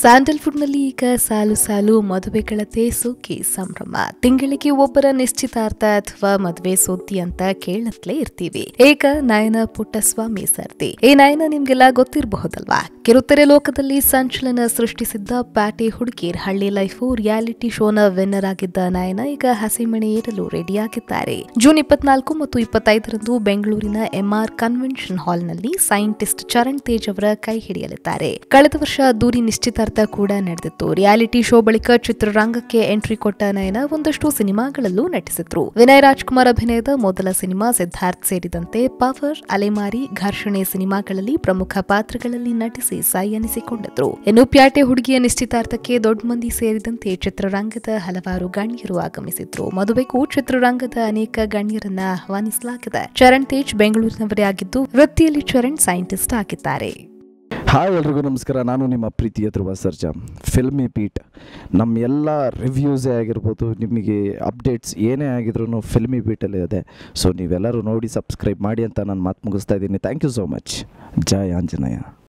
ಸ್ಯಾಂಡಲ್ವುಡ್ನಲ್ಲಿ ಈಗ ಸಾಲು ಸಾಲು ಮದುವೆಗಳ ಸೋಕಿ ಸಂಭ್ರಮ ತಿಂಗಳಿಗೆ ಒಬ್ಬರ ನಿಶ್ಚಿತಾರ್ಥ ಅಥವಾ ಮದುವೆ ಸುದ್ದಿ ಅಂತ ಕೇಳತ್ಲೇ ಇರ್ತೀವಿ ಏಕ ನಯನ ಪುಟ್ಟಸ್ವಾಮಿ ಸರ್ತಿ ಈ ನಯನ ನಿಮ್ಗೆಲ್ಲ ಗೊತ್ತಿರಬಹುದಲ್ವಾ ಕಿರುತೆರೆ ಲೋಕದಲ್ಲಿ ಸಂಚಲನ ಸೃಷ್ಟಿಸಿದ್ದ ಪ್ಯಾಟಿ ಹುಡುಗಿರ್ ಹಳ್ಳಿ ಲೈಫು ರಿಯಾಲಿಟಿ ಶೋನ ವಿನ್ನರ್ ಆಗಿದ್ದ ನಯನ ಈಗ ಹಸಿಮಣೆ ಏರಲು ರೆಡಿಯಾಗಿದ್ದಾರೆ ಜೂನ್ ಇಪ್ಪತ್ನಾಲ್ಕು ಮತ್ತು ಇಪ್ಪತ್ತೈದರಂದು ಬೆಂಗಳೂರಿನ ಎಂಆರ್ ಕನ್ವೆನ್ಷನ್ ಹಾಲ್ನಲ್ಲಿ ಸೈಂಟಿಸ್ಟ್ ಚರಣ್ ತೇಜ್ ಅವರ ಕೈ ಹಿಡಿಯಲಿದ್ದಾರೆ ಕಳೆದ ವರ್ಷ ದೂರಿ ನಿಶ್ಚಿತ ಸ್ಪರ್ಧ ಕೂಡ ನಡೆದಿತ್ತು ರಿಯಾಲಿಟಿ ಶೋ ಬಳಿಕ ಚಿತ್ರರಂಗಕ್ಕೆ ಎಂಟ್ರಿ ಕೊಟ್ಟ ನಯನ ಒಂದಷ್ಟು ಸಿನಿಮಾಗಳಲ್ಲೂ ನಟಿಸಿದ್ರು ವಿನಯ್ ರಾಜ್ಕುಮಾರ್ ಅಭಿನಯದ ಮೊದಲ ಸಿನಿಮಾ ಸಿದ್ಧಾರ್ಥ್ ಸೇರಿದಂತೆ ಪವರ್ ಅಲೆಮಾರಿ ಘರ್ಷಣೆ ಸಿನಿಮಾಗಳಲ್ಲಿ ಪ್ರಮುಖ ಪಾತ್ರಗಳಲ್ಲಿ ನಟಿಸಿ ಸಾಯನಿಸಿಕೊಂಡಿದ್ರು ಇನ್ನು ಪ್ಯಾಟೆ ಹುಡುಗಿಯ ನಿಶ್ಚಿತಾರ್ಥಕ್ಕೆ ದೊಡ್ಡ ಮಂದಿ ಸೇರಿದಂತೆ ಚಿತ್ರರಂಗದ ಹಲವಾರು ಗಣ್ಯರು ಆಗಮಿಸಿದ್ರು ಮದುವೆಗೂ ಚಿತ್ರರಂಗದ ಅನೇಕ ಗಣ್ಯರನ್ನ ಆಹ್ವಾನಿಸಲಾಗಿದೆ ಚರಣ್ ತೇಜ್ ಬೆಂಗಳೂರಿನವರೇ ಆಗಿದ್ದು ವೃತ್ತಿಯಲ್ಲಿ ಚರಣ್ ಸೈಂಟಿಸ್ಟ್ ಆಗಿದ್ದಾರೆ ಹಾಯ್ ಎಲ್ರಿಗೂ ನಮಸ್ಕಾರ ನಾನು ನಿಮ್ಮ ಪ್ರೀತಿಯ ಧ್ರುವ ಸರ್ಜಾ ಫಿಲ್ಮಿ ಬೀಟ್ ನಮ್ಮ ಎಲ್ಲ ರಿವ್ಯೂಸೇ ಆಗಿರ್ಬೋದು ನಿಮಗೆ ಅಪ್ಡೇಟ್ಸ್ ಏನೇ ಆಗಿದ್ರೂ ಫಿಲ್ಮಿ ಬೀಟಲ್ಲೇ ಇದೆ ಸೊ ನೀವೆಲ್ಲರೂ ನೋಡಿ ಸಬ್ಸ್ಕ್ರೈಬ್ ಮಾಡಿ ಅಂತ ನಾನು ಮಾತು ಮುಗಿಸ್ತಾ ಇದ್ದೀನಿ ಥ್ಯಾಂಕ್ ಯು ಸೋ ಮಚ್ ಜಯ ಆಂಜನೇಯ